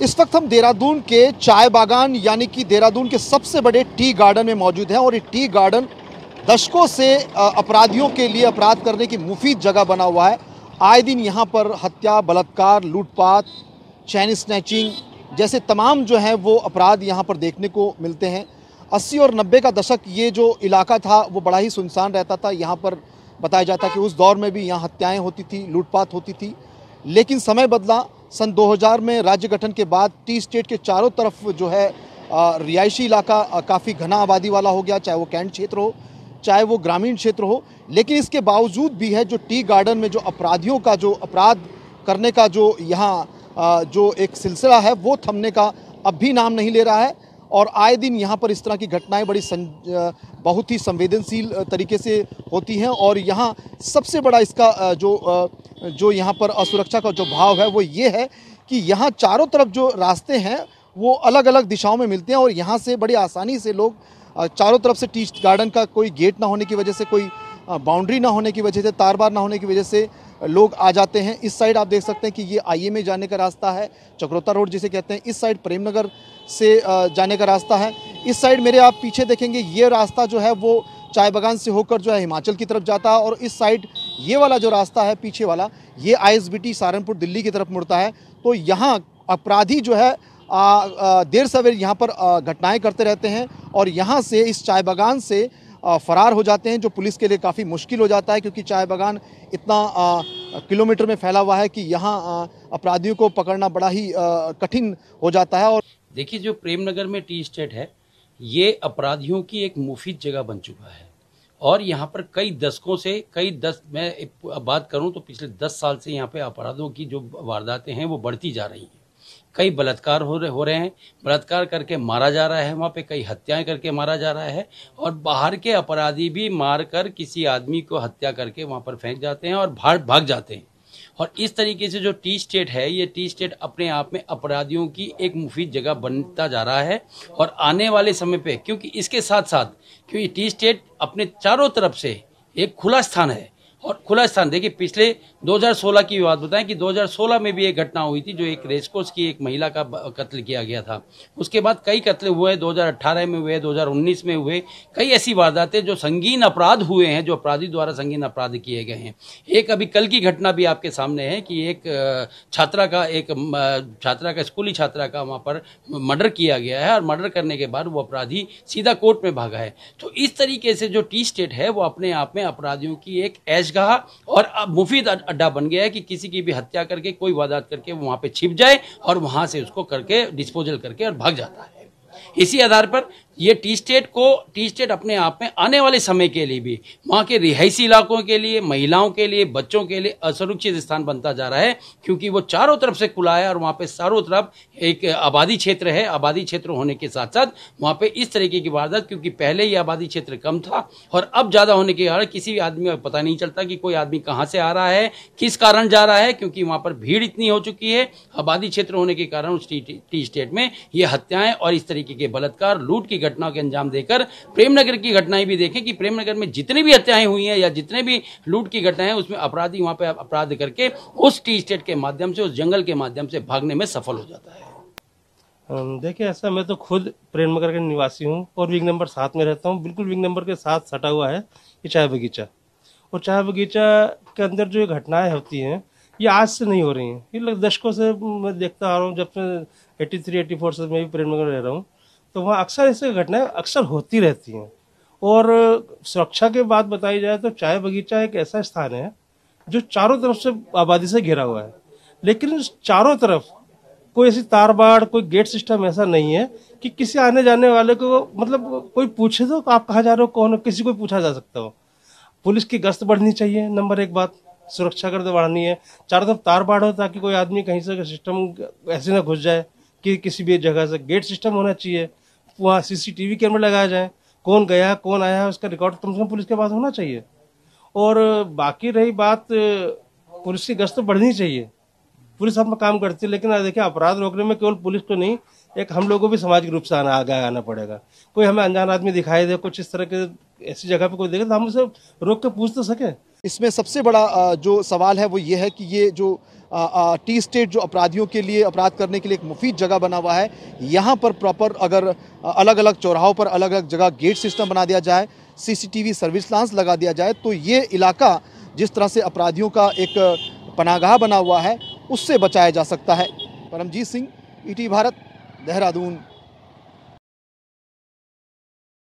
इस वक्त हम देहरादून के चाय बागान यानी कि देहरादून के सबसे बड़े टी गार्डन में मौजूद हैं और ये टी गार्डन दशकों से अपराधियों के लिए अपराध करने की मुफीद जगह बना हुआ है आए दिन यहाँ पर हत्या बलात्कार लूटपाट चैन स्नैचिंग जैसे तमाम जो हैं वो अपराध यहाँ पर देखने को मिलते हैं अस्सी और नब्बे का दशक ये जो इलाका था वो बड़ा ही सुनसान रहता था यहाँ पर बताया जाता कि उस दौर में भी यहाँ हत्याएं होती थी लूटपाट होती थी लेकिन समय बदला सन 2000 में राज्य गठन के बाद टी स्टेट के चारों तरफ जो है रिहायशी इलाका काफ़ी घना आबादी वाला हो गया चाहे वो कैंट क्षेत्र हो चाहे वो ग्रामीण क्षेत्र हो लेकिन इसके बावजूद भी है जो टी गार्डन में जो अपराधियों का जो अपराध करने का जो यहाँ जो एक सिलसिला है वो थमने का अब भी नाम नहीं ले रहा है और आए दिन यहाँ पर इस तरह की घटनाएं बड़ी सं, बहुत ही संवेदनशील तरीके से होती हैं और यहाँ सबसे बड़ा इसका जो जो यहाँ पर असुरक्षा का जो भाव है वो ये है कि यहाँ चारों तरफ जो रास्ते हैं वो अलग अलग दिशाओं में मिलते हैं और यहाँ से बड़ी आसानी से लोग चारों तरफ से टीच गार्डन का कोई गेट ना होने की वजह से कोई बाउंड्री ना होने की वजह से तार बार ना होने की वजह से लोग आ जाते हैं इस साइड आप देख सकते हैं कि ये आई में जाने का रास्ता है चक्रोता रोड जिसे कहते हैं इस साइड प्रेमनगर से जाने का रास्ता है इस साइड मेरे आप पीछे देखेंगे ये रास्ता जो है वो चाय बागान से होकर जो है हिमाचल की तरफ जाता है और इस साइड ये वाला जो रास्ता है पीछे वाला ये आई सहारनपुर दिल्ली की तरफ मुड़ता है तो यहाँ अपराधी जो है देर सवेर यहाँ पर घटनाएँ करते रहते हैं और यहाँ से इस चाय बागान से फ़रार हो जाते हैं जो पुलिस के लिए काफ़ी मुश्किल हो जाता है क्योंकि चाय बागान इतना किलोमीटर में फैला हुआ है कि यहाँ अपराधियों को पकड़ना बड़ा ही कठिन हो जाता है और देखिए जो प्रेमनगर में टी स्टेट है ये अपराधियों की एक मुफीद जगह बन चुका है और यहाँ पर कई दशकों से कई दस मैं बात करूँ तो पिछले दस साल से यहाँ पे अपराधों की जो वारदातें हैं वो बढ़ती जा रही हैं कई बलात्कार हो रहे हो रहे हैं बलात्कार करके मारा जा रहा है वहाँ पे कई हत्याएं करके मारा जा रहा है और बाहर के अपराधी भी मार कर किसी आदमी को हत्या करके वहाँ पर फेंक जाते हैं और भाग भाग जाते हैं और इस तरीके से जो टी स्टेट है ये टी स्टेट अपने आप में अपराधियों की एक मुफीद जगह बनता जा रहा है और आने वाले समय पर क्योंकि इसके साथ साथ क्योंकि टी स्टेट अपने चारों तरफ से एक खुला स्थान है और खुला स्थान देखिए पिछले 2016 की बात बताएं कि 2016 में भी एक घटना हुई थी जो एक रेसकोर्स की एक महिला का कत्ल किया गया था उसके बाद कई कत्ल हुए 2018 में हुए 2019 में हुए कई ऐसी वारदातें जो संगीन अपराध हुए हैं जो अपराधी द्वारा संगीन अपराध किए गए हैं एक अभी कल की घटना भी आपके सामने है कि एक छात्रा का एक छात्रा का स्कूली छात्रा का वहाँ पर मर्डर किया गया है और मर्डर करने के बाद वो अपराधी सीधा कोर्ट में भागा है तो इस तरीके से जो टी स्टेट है वो अपने आप में अपराधियों की एक एज कहा और अब मुफीद अड्डा बन गया है कि किसी की भी हत्या करके कोई वादात करके वहाँ पे छिप जाए और वहाँ से उसको करके डिस्पोजल करके और भाग जाता है इसी आधार पर ये टी स्टेट को टी स्टेट अपने आप में आने वाले समय के लिए भी वहाँ के रिहायशी इलाकों के लिए महिलाओं के लिए बच्चों के लिए असुरक्षित स्थान बनता जा रहा है क्योंकि वो चारों तरफ से खुला है और वहाँ पे चारों तरफ एक आबादी क्षेत्र है आबादी क्षेत्र होने के साथ साथ वहाँ पे इस तरीके की वारदात क्योंकि पहले ही आबादी क्षेत्र कम था और अब ज़्यादा होने के कारण किसी भी आदमी को पता नहीं चलता कि कोई आदमी कहाँ से आ रहा है किस कारण जा रहा है क्योंकि वहाँ पर भीड़ इतनी हो चुकी है आबादी क्षेत्र होने के कारण उस टी स्टेट में ये हत्याएं और इस तरीके के बलात्कार लूट की घटनाओं के अंजाम देकर प्रेमनगर की घटनाएं भी देखें कि प्रेमनगर में जितनी भी हत्याएं हुई हैं या जितने भी लूट की घटनाएं हैं उसमें अपराधी वहां पर अपराध करके उस टी स्टेट के माध्यम से उस जंगल के माध्यम से भागने में सफल हो जाता है देखिए ऐसा मैं तो खुद प्रेमनगर के निवासी हूँ और विंग नंबर सात में रहता हूँ बिल्कुल विंग नंबर के साथ सटा हुआ है ये चाय बगीचा और चाय बगीचा के अंदर जो घटनाएं होती हैं ये आज से नहीं हो रही हैं ये दशकों से मैं देखता आ रहा हूँ जब से एट्टी थ्री एट्टी फोर से मैं भी प्रेमनगर रह रहा हूँ तो वहाँ अक्सर ऐसी घटनाएं अक्सर होती रहती हैं और सुरक्षा के बात बताई जाए तो चाय बगीचा एक ऐसा स्थान है जो चारों तरफ से आबादी से घिरा हुआ है लेकिन चारों तरफ कोई ऐसी तार बाड़ कोई गेट सिस्टम ऐसा नहीं है कि किसी आने जाने वाले को मतलब कोई पूछे तो आप कहाँ जा रहे हो कौन हो किसी को पूछा जा सकता हो पुलिस की गश्त बढ़नी चाहिए नंबर एक बात सुरक्षा गर्द बढ़ानी है चारों तरफ तार बाड़ हो ताकि कोई आदमी कहीं से सिस्टम ऐसे ना घुस जाए कि किसी भी जगह से गेट सिस्टम होना चाहिए वहाँ सीसीटीवी कैमरे लगाए जाए कौन गया कौन आया उसका रिकॉर्ड कम से कम पुलिस के पास होना चाहिए और बाकी रही बात पुलिस की गश्त तो बढ़नी चाहिए पुलिस अपना काम करती है लेकिन देखिए अपराध रोकने में केवल पुलिस को तो नहीं एक हम लोगों को भी सामाजिक रूप से आना आगे आना पड़ेगा कोई हमें अनजान आदमी दिखाई दे कुछ इस तरह के ऐसी जगह पे कोई देखे तो हम उसे रोक के पूछ तो सके इसमें सबसे बड़ा जो सवाल है वो ये है कि ये जो टी स्टेट जो अपराधियों के लिए अपराध करने के लिए एक मुफीद जगह बना हुआ है यहाँ पर प्रॉपर अगर अलग अलग चौराहों पर अलग अलग जगह गेट सिस्टम बना दिया जाए सीसीटीवी लांस लगा दिया जाए तो ये इलाका जिस तरह से अपराधियों का एक पनागाह बना हुआ है उससे बचाया जा सकता है परमजीत सिंह ई e भारत देहरादून